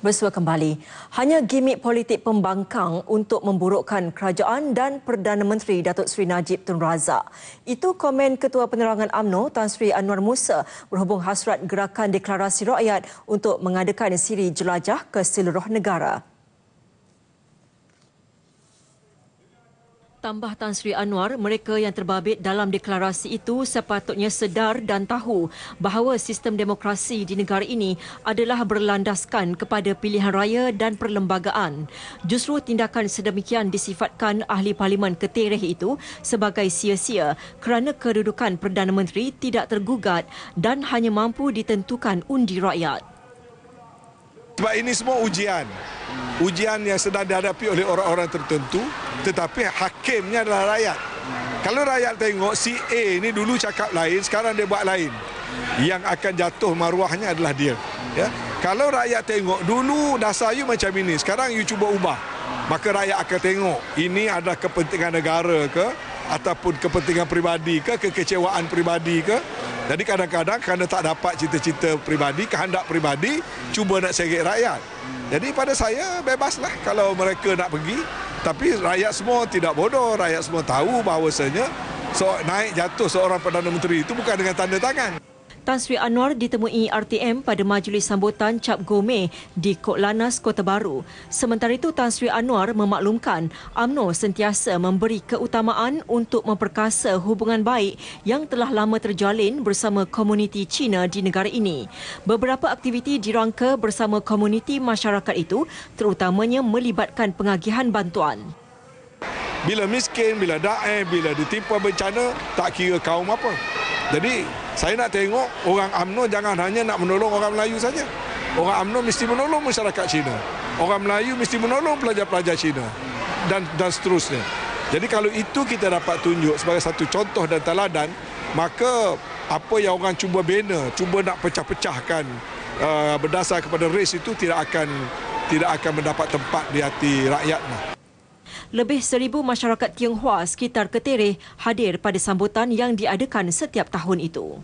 Bersua kembali. Hanya gimmick politik pembangkang untuk memburukkan kerajaan dan Perdana Menteri Datuk Seri Najib Tun Razak. Itu komen Ketua Penerangan AMNO Tan Sri Anwar Musa berhubung hasrat gerakan deklarasi rakyat untuk mengadakan siri jelajah ke seluruh negara. Tambah Tan Sri Anwar, mereka yang terbabit dalam deklarasi itu sepatutnya sedar dan tahu bahawa sistem demokrasi di negara ini adalah berlandaskan kepada pilihan raya dan perlembagaan. Justru tindakan sedemikian disifatkan ahli parlimen Ketereh itu sebagai sia-sia kerana kedudukan Perdana Menteri tidak tergugat dan hanya mampu ditentukan undi rakyat. Sebab ini semua ujian ujian yang sedang dihadapi oleh orang-orang tertentu tetapi hakimnya adalah rakyat. Kalau rakyat tengok si A ni dulu cakap lain sekarang dia buat lain. Yang akan jatuh maruahnya adalah dia. Ya. Kalau rakyat tengok dulu dasar you macam ini sekarang you cuba ubah maka rakyat akan tengok ini ada kepentingan negara ke ataupun kepentingan peribadi ke kekecewaan peribadi ke jadi kadang-kadang kerana tak dapat cita-cita peribadi kehendak peribadi cuba nak seret rakyat jadi pada saya bebaslah kalau mereka nak pergi tapi rakyat semua tidak bodoh rakyat semua tahu bahawasanya so, naik jatuh seorang Perdana Menteri itu bukan dengan tanda tangan Tan Sri Anwar ditemui RTM pada majlis sambutan Cap Gome di Kot Kota Baru. Sementara itu, Tan Sri Anwar memaklumkan Amno sentiasa memberi keutamaan untuk memperkasa hubungan baik yang telah lama terjalin bersama komuniti Cina di negara ini. Beberapa aktiviti dirangka bersama komuniti masyarakat itu terutamanya melibatkan pengagihan bantuan. Bila miskin, bila daeh, bila ditimpa bencana, tak kira kaum apa. Jadi saya nak tengok orang UMNO jangan hanya nak menolong orang Melayu saja. Orang UMNO mesti menolong masyarakat Cina. Orang Melayu mesti menolong pelajar-pelajar Cina dan dan seterusnya. Jadi kalau itu kita dapat tunjuk sebagai satu contoh dan teladan, maka apa yang orang cuba bina, cuba nak pecah-pecahkan uh, berdasar kepada race itu tidak akan tidak akan mendapat tempat di hati rakyatnya lebih seribu masyarakat Tionghoa sekitar Ketereh hadir pada sambutan yang diadakan setiap tahun itu.